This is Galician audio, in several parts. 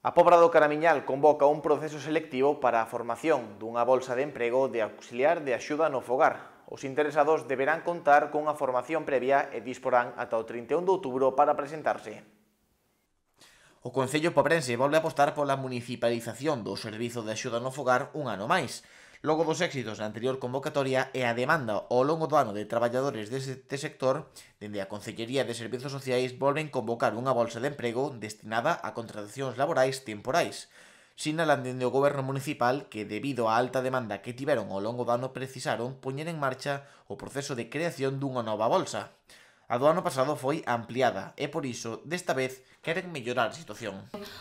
A Pobra do Caramiñal convoca un proceso selectivo para a formación dunha bolsa de emprego de auxiliar de axuda no fogar. Os interesados deberán contar cunha formación previa e disporán ata o 31 de outubro para presentarse. O Concello Pobrense volve a apostar pola municipalización do Servizo de Axuda no Fogar un ano máis. Logo dos éxitos na anterior convocatoria e a demanda ao longo do ano de traballadores deste sector, dende a Consellería de Servizos Sociais volven convocar unha bolsa de emprego destinada a contratacións laborais temporais. Sinalan dende o goberno municipal que, debido á alta demanda que tiveron ao longo do ano, precisaron poñer en marcha o proceso de creación dunha nova bolsa a do ano pasado foi ampliada e por iso desta vez queren mellorar a situación.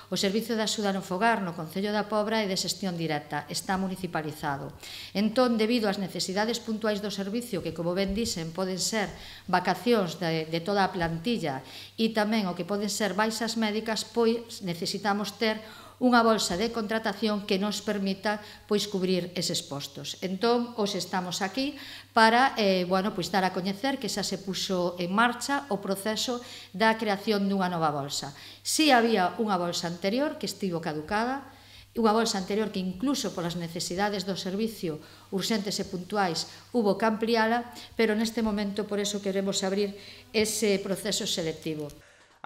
O Servicio de Axuda no Fogar no Concello da Pobra é de xestión directa, está municipalizado. Entón, debido ás necesidades puntuais do servicio, que como ben dicen poden ser vacacións de, de toda a plantilla e tamén o que poden ser baixas médicas, pois necesitamos ter unha bolsa de contratación que nos permita pois cubrir eses postos. Entón, os estamos aquí para eh, bueno, pois dar a coñecer que xa se puxo en marcha o proceso da creación dunha nova bolsa. Si había unha bolsa anterior que estivo caducada, unha bolsa anterior que incluso polas necesidades do servicio urxentes e puntuais hubo que ampliala, pero neste momento por eso queremos abrir ese proceso selectivo.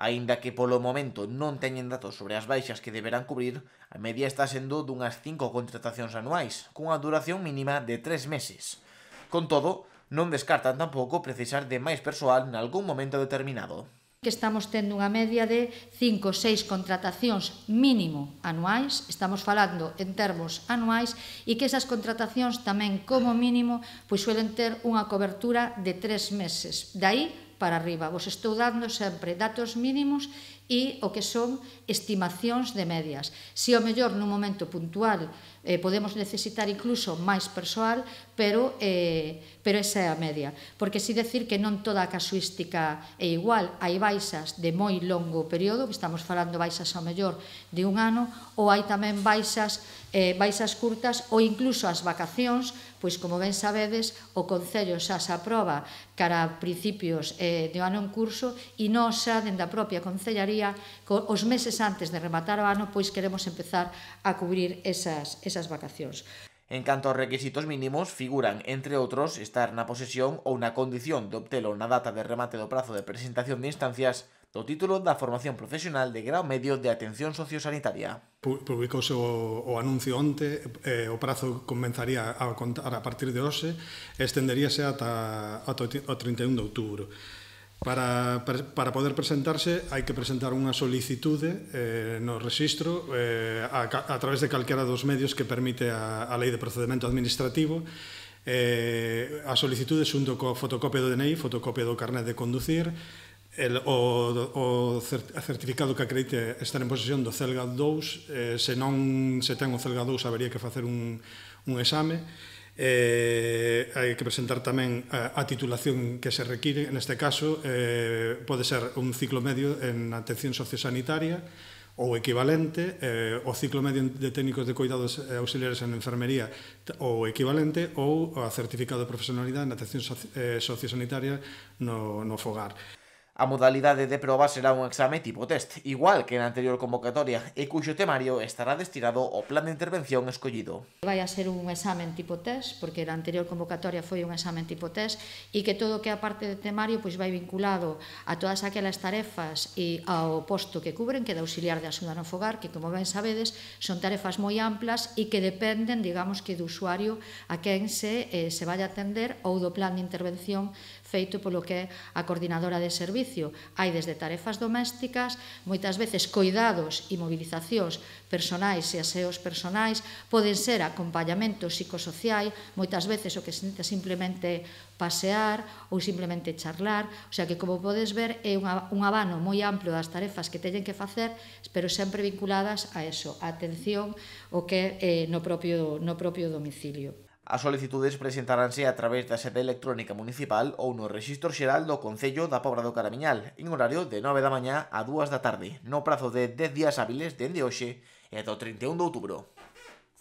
Aínda que polo momento non teñen datos sobre as baixas que deberán cubrir, a media está sendo dunhas 5 contratacións anuais, cunha duración mínima de 3 meses. Con todo, non descartan tampouco precisar de máis persoal nalgún momento determinado que estamos tendo unha media de 5 ou 6 contratacións mínimo anuais, estamos falando en termos anuais, e que esas contratacións tamén como mínimo pois suelen ter unha cobertura de 3 meses. De aí para arriba. Vos estou dando sempre datos mínimos e o que son estimacións de medias. Se o mellor nun momento puntual eh, podemos necesitar incluso máis persoal, pero, eh, pero esa é a media. Porque si decir que non toda a casuística é igual, hai baixas de moi longo período, que estamos falando baixas ao mellor de un ano, ou hai tamén baixas eh, baixas curtas ou incluso as vacacións, pois como ben sabedes, o Concello xa se aproba cara a principios eh, de ano en curso e non xa dende a propia Concellaría, co, os meses antes de rematar o ano, pois queremos empezar a cubrir esas, esas esas vacacións. En canto aos requisitos mínimos, figuran, entre outros, estar na posesión ou na condición de obtelo na data de remate do prazo de presentación de instancias do título da formación profesional de grau medio de atención sociosanitaria. Publicouse o, o anuncio onte, eh, o prazo comenzaría a contar a partir de hoxe, estenderíase ata, ata o 31 de outubro. Para, para poder presentarse hai que presentar unha solicitude eh, no registro eh, a, a través de calquera dos medios que permite a, a Lei de Procedimento Administrativo eh, a solicitude xunto co fotocopia do DNI, fotocopia do carnet de conducir, el, o, o certificado que acredite estar en posesión do CELGA 2, eh, se non se ten o CELGA 2 habería que facer un, un exame, eh, hai que presentar tamén a, a titulación que se require, neste caso eh, pode ser un ciclo medio en atención sociosanitaria ou equivalente, eh, o ciclo medio de técnicos de cuidados auxiliares en enfermería ou equivalente ou a certificado de profesionalidade en atención soci, eh, sociosanitaria no, no fogar. A modalidade de proba será un exame tipo test, igual que na anterior convocatoria, e cuxo temario estará destinado ao plan de intervención escollido. Vai a ser un exame tipo test, porque na anterior convocatoria foi un exame tipo test, e que todo que a parte de temario pois vai vinculado a todas aquelas tarefas e ao posto que cubren, que é de auxiliar de axuda no fogar, que como ben sabedes, son tarefas moi amplas e que dependen, digamos, que do usuario a quen se, eh, se vai atender ou do plan de intervención feito polo que é a coordinadora de servicio. Hai desde tarefas domésticas, moitas veces coidados e mobilizacións personais e aseos personais, poden ser acompañamentos psicosociais, moitas veces o que se necesita simplemente pasear ou simplemente charlar, o sea que como podes ver é un abano moi amplo das tarefas que teñen que facer, pero sempre vinculadas a eso, a atención o que é eh, no propio no propio domicilio. As solicitudes presentaránse a través da sede electrónica municipal ou no Rexistro Xeral do Concello da Pobra do Caramiñal, en horario de 9 da mañá a 2 da tarde, no prazo de 10 días hábiles dende hoxe e do 31 de outubro.